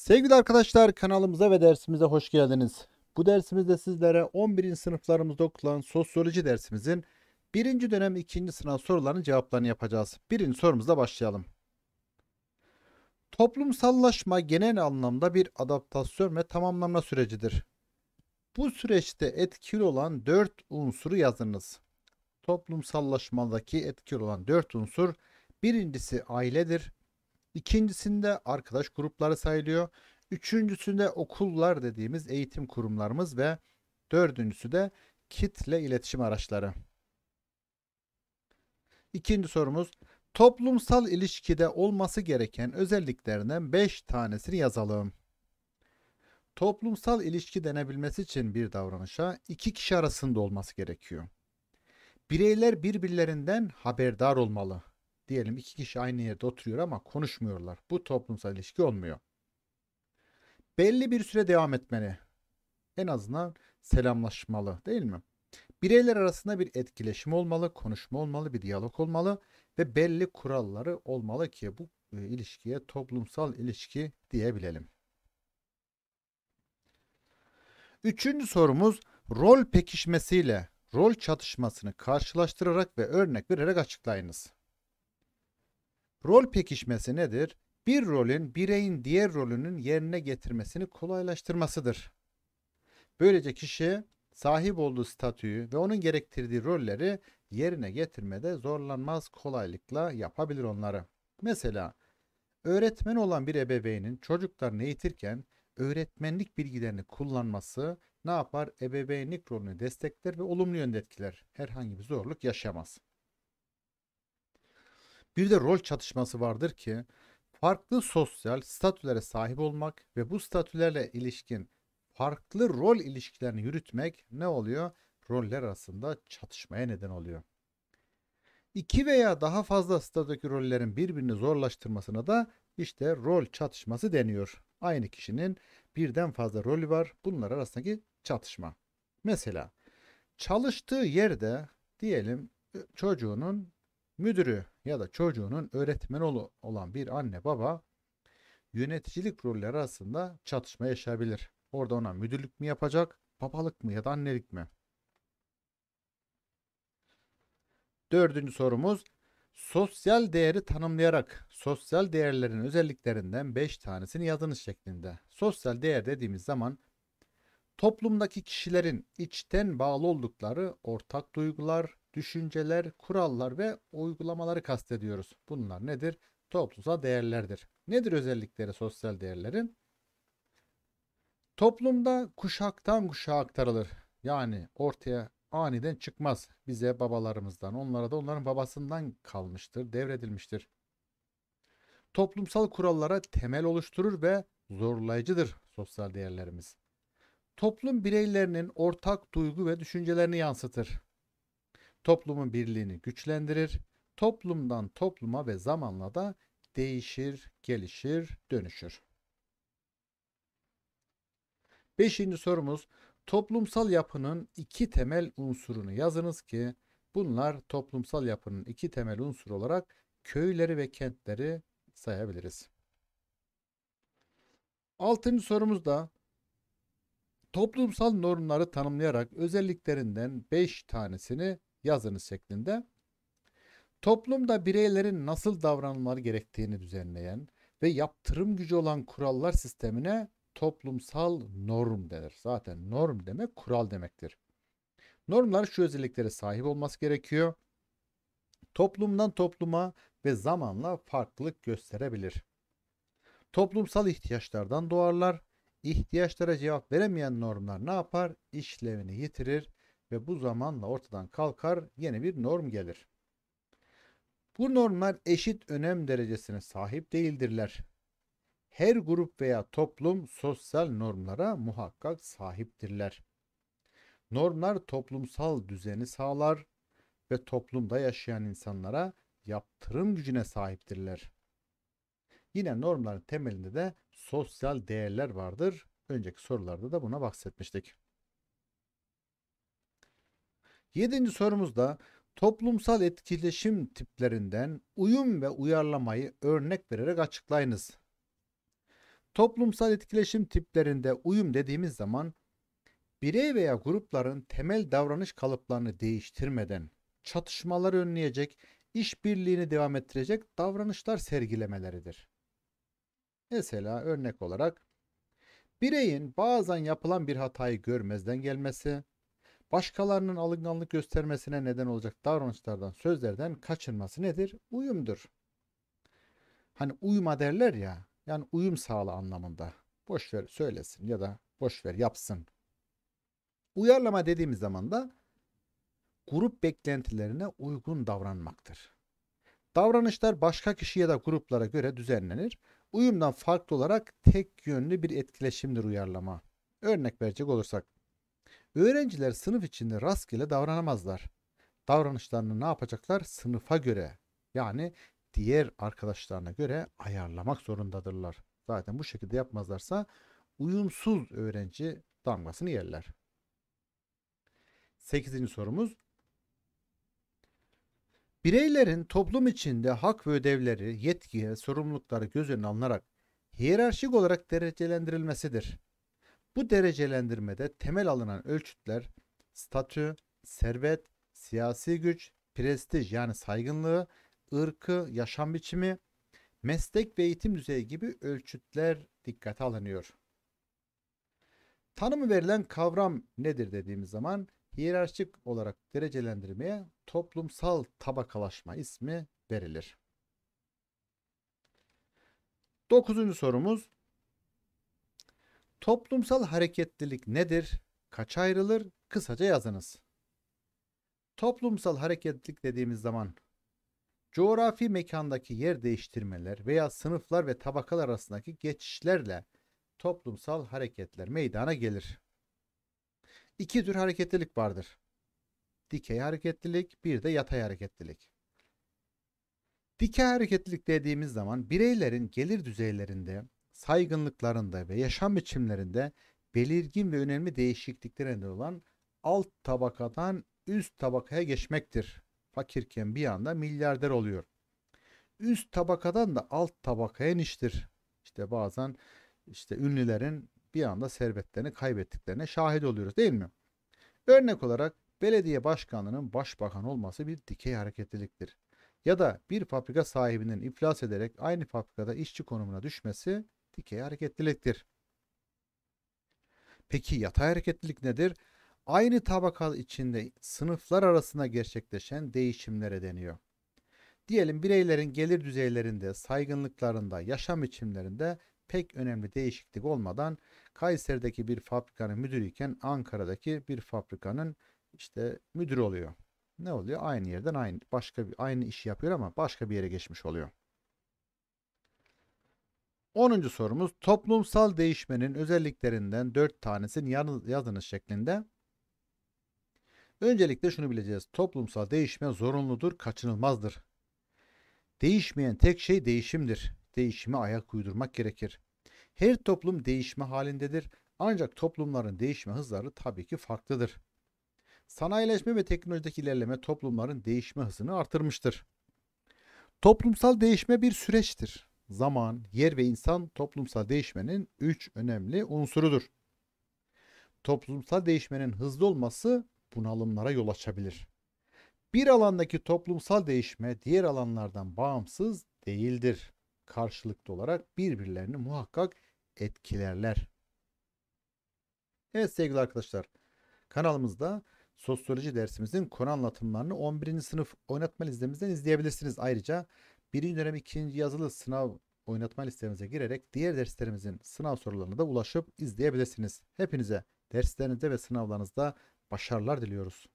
Sevgili arkadaşlar kanalımıza ve dersimize hoş geldiniz. Bu dersimizde sizlere 11. sınıflarımızda okulan sosyoloji dersimizin 1. dönem 2. sınav sorularının cevaplarını yapacağız. 1. sorumuzla başlayalım. Toplumsallaşma genel anlamda bir adaptasyon ve tamamlanma sürecidir. Bu süreçte etkili olan 4 unsuru yazınız. Toplumsallaşmadaki etkili olan 4 unsur birincisi ailedir, İkincisinde arkadaş grupları sayılıyor. Üçüncüsünde okullar dediğimiz eğitim kurumlarımız ve dördüncüsü de kitle iletişim araçları. İkinci sorumuz toplumsal ilişkide olması gereken özelliklerinden 5 tanesini yazalım. Toplumsal ilişki denebilmesi için bir davranışa iki kişi arasında olması gerekiyor. Bireyler birbirlerinden haberdar olmalı. Diyelim iki kişi aynı yerde oturuyor ama konuşmuyorlar. Bu toplumsal ilişki olmuyor. Belli bir süre devam etmeli. En azından selamlaşmalı değil mi? Bireyler arasında bir etkileşim olmalı, konuşma olmalı, bir diyalog olmalı ve belli kuralları olmalı ki bu e, ilişkiye toplumsal ilişki diyebilelim. Üçüncü sorumuz rol pekişmesiyle rol çatışmasını karşılaştırarak ve örnek vererek açıklayınız. Rol pekişmesi nedir? Bir rolün bireyin diğer rolünün yerine getirmesini kolaylaştırmasıdır. Böylece kişi sahip olduğu statüyü ve onun gerektirdiği rolleri yerine getirmede zorlanmaz kolaylıkla yapabilir onları. Mesela öğretmen olan bir ebeveynin çocuklarını eğitirken öğretmenlik bilgilerini kullanması ne yapar? Ebeveynlik rolünü destekler ve olumlu yönde etkiler. Herhangi bir zorluk yaşamaz. Bir de rol çatışması vardır ki farklı sosyal statülere sahip olmak ve bu statülerle ilişkin farklı rol ilişkilerini yürütmek ne oluyor? Roller arasında çatışmaya neden oluyor. İki veya daha fazla statüdeki rollerin birbirini zorlaştırmasına da işte rol çatışması deniyor. Aynı kişinin birden fazla rolü var. Bunlar arasındaki çatışma. Mesela çalıştığı yerde diyelim e, çocuğunun müdürü ya da çocuğunun öğretmen olan bir anne baba yöneticilik rolleri arasında çatışma yaşayabilir. Orada ona müdürlük mü yapacak, babalık mı ya da annelik mi? Dördüncü sorumuz sosyal değeri tanımlayarak sosyal değerlerin özelliklerinden 5 tanesini yazınız şeklinde. Sosyal değer dediğimiz zaman toplumdaki kişilerin içten bağlı oldukları ortak duygular, düşünceler, kurallar ve uygulamaları kastediyoruz. Bunlar nedir? Toplumsal değerlerdir. Nedir özellikleri sosyal değerlerin? Toplumda kuşaktan kuşağa aktarılır. Yani ortaya aniden çıkmaz. Bize babalarımızdan, onlara da onların babasından kalmıştır, devredilmiştir. Toplumsal kurallara temel oluşturur ve zorlayıcıdır sosyal değerlerimiz. Toplum bireylerinin ortak duygu ve düşüncelerini yansıtır toplumun birliğini güçlendirir, toplumdan topluma ve zamanla da değişir, gelişir, dönüşür. Beşinci sorumuz toplumsal yapının iki temel unsurunu yazınız ki bunlar toplumsal yapının iki temel unsur olarak köyleri ve kentleri sayabiliriz. Altıncı sorumuz da toplumsal normları tanımlayarak özelliklerinden 5 tanesini yazınız şeklinde. Toplumda bireylerin nasıl davranmaları gerektiğini düzenleyen ve yaptırım gücü olan kurallar sistemine toplumsal norm denir. Zaten norm demek kural demektir. Normlar şu özelliklere sahip olması gerekiyor. Toplumdan topluma ve zamanla farklılık gösterebilir. Toplumsal ihtiyaçlardan doğarlar. İhtiyaçlara cevap veremeyen normlar ne yapar? İşlevini yitirir ve bu zamanla ortadan kalkar yeni bir norm gelir. Bu normlar eşit önem derecesine sahip değildirler. Her grup veya toplum sosyal normlara muhakkak sahiptirler. Normlar toplumsal düzeni sağlar ve toplumda yaşayan insanlara yaptırım gücüne sahiptirler. Yine normların temelinde de sosyal değerler vardır. Önceki sorularda da buna bahsetmiştik. Yedinci sorumuzda toplumsal etkileşim tiplerinden uyum ve uyarlamayı örnek vererek açıklayınız. Toplumsal etkileşim tiplerinde uyum dediğimiz zaman birey veya grupların temel davranış kalıplarını değiştirmeden çatışmaları önleyecek, işbirliğini devam ettirecek davranışlar sergilemeleridir. Mesela örnek olarak bireyin bazen yapılan bir hatayı görmezden gelmesi, başkalarının alınganlık göstermesine neden olacak davranışlardan, sözlerden kaçınması nedir? Uyumdur. Hani uyuma derler ya, yani uyum sağla anlamında. Boş ver söylesin ya da boş ver yapsın. Uyarlama dediğimiz zaman da grup beklentilerine uygun davranmaktır. Davranışlar başka kişi ya da gruplara göre düzenlenir. Uyumdan farklı olarak tek yönlü bir etkileşimdir uyarlama. Örnek verecek olursak Öğrenciler sınıf içinde rastgele davranamazlar. Davranışlarını ne yapacaklar? Sınıfa göre yani diğer arkadaşlarına göre ayarlamak zorundadırlar. Zaten bu şekilde yapmazlarsa uyumsuz öğrenci damgasını yerler. 8. sorumuz Bireylerin toplum içinde hak ve ödevleri, yetki, sorumlulukları göz önüne alınarak hiyerarşik olarak derecelendirilmesidir. Bu derecelendirmede temel alınan ölçütler statü, servet, siyasi güç, prestij yani saygınlığı, ırkı, yaşam biçimi, meslek ve eğitim düzeyi gibi ölçütler dikkate alınıyor. Tanımı verilen kavram nedir dediğimiz zaman hiyerarşik olarak derecelendirmeye toplumsal tabakalaşma ismi verilir. Dokuzuncu sorumuz Toplumsal hareketlilik nedir? Kaç ayrılır? Kısaca yazınız. Toplumsal hareketlilik dediğimiz zaman coğrafi mekandaki yer değiştirmeler veya sınıflar ve tabakalar arasındaki geçişlerle toplumsal hareketler meydana gelir. İki tür hareketlilik vardır. Dikey hareketlilik, bir de yatay hareketlilik. Dikey hareketlilik dediğimiz zaman bireylerin gelir düzeylerinde saygınlıklarında ve yaşam biçimlerinde belirgin ve önemli değişikliklere neden olan alt tabakadan üst tabakaya geçmektir. Fakirken bir anda milyarder oluyor. Üst tabakadan da alt tabakaya iniştir. İşte bazen işte ünlülerin bir anda servetlerini kaybettiklerine şahit oluyoruz değil mi? Örnek olarak belediye başkanının başbakan olması bir dikey hareketliliktir. Ya da bir fabrika sahibinin iflas ederek aynı fabrikada işçi konumuna düşmesi dikey hareketliliktir. Peki yatay hareketlilik nedir? Aynı tabakal içinde sınıflar arasında gerçekleşen değişimlere deniyor. Diyelim bireylerin gelir düzeylerinde, saygınlıklarında, yaşam biçimlerinde pek önemli değişiklik olmadan Kayseri'deki bir fabrikanın müdürü iken Ankara'daki bir fabrikanın işte müdürü oluyor. Ne oluyor? Aynı yerden aynı başka bir aynı işi yapıyor ama başka bir yere geçmiş oluyor. 10. sorumuz toplumsal değişmenin özelliklerinden 4 tanesini yazınız şeklinde. Öncelikle şunu bileceğiz. Toplumsal değişme zorunludur, kaçınılmazdır. Değişmeyen tek şey değişimdir. Değişime ayak uydurmak gerekir. Her toplum değişme halindedir. Ancak toplumların değişme hızları tabii ki farklıdır. Sanayileşme ve teknolojideki ilerleme toplumların değişme hızını artırmıştır. Toplumsal değişme bir süreçtir zaman, yer ve insan toplumsal değişmenin 3 önemli unsurudur. Toplumsal değişmenin hızlı olması bunalımlara yol açabilir. Bir alandaki toplumsal değişme diğer alanlardan bağımsız değildir. Karşılıklı olarak birbirlerini muhakkak etkilerler. Evet sevgili arkadaşlar, kanalımızda sosyoloji dersimizin konu anlatımlarını 11. sınıf oynatma listemizden izleyebilirsiniz. Ayrıca Birinci dönem ikinci yazılı sınav oynatma listemize girerek diğer derslerimizin sınav sorularına da ulaşıp izleyebilirsiniz. Hepinize derslerinizde ve sınavlarınızda başarılar diliyoruz.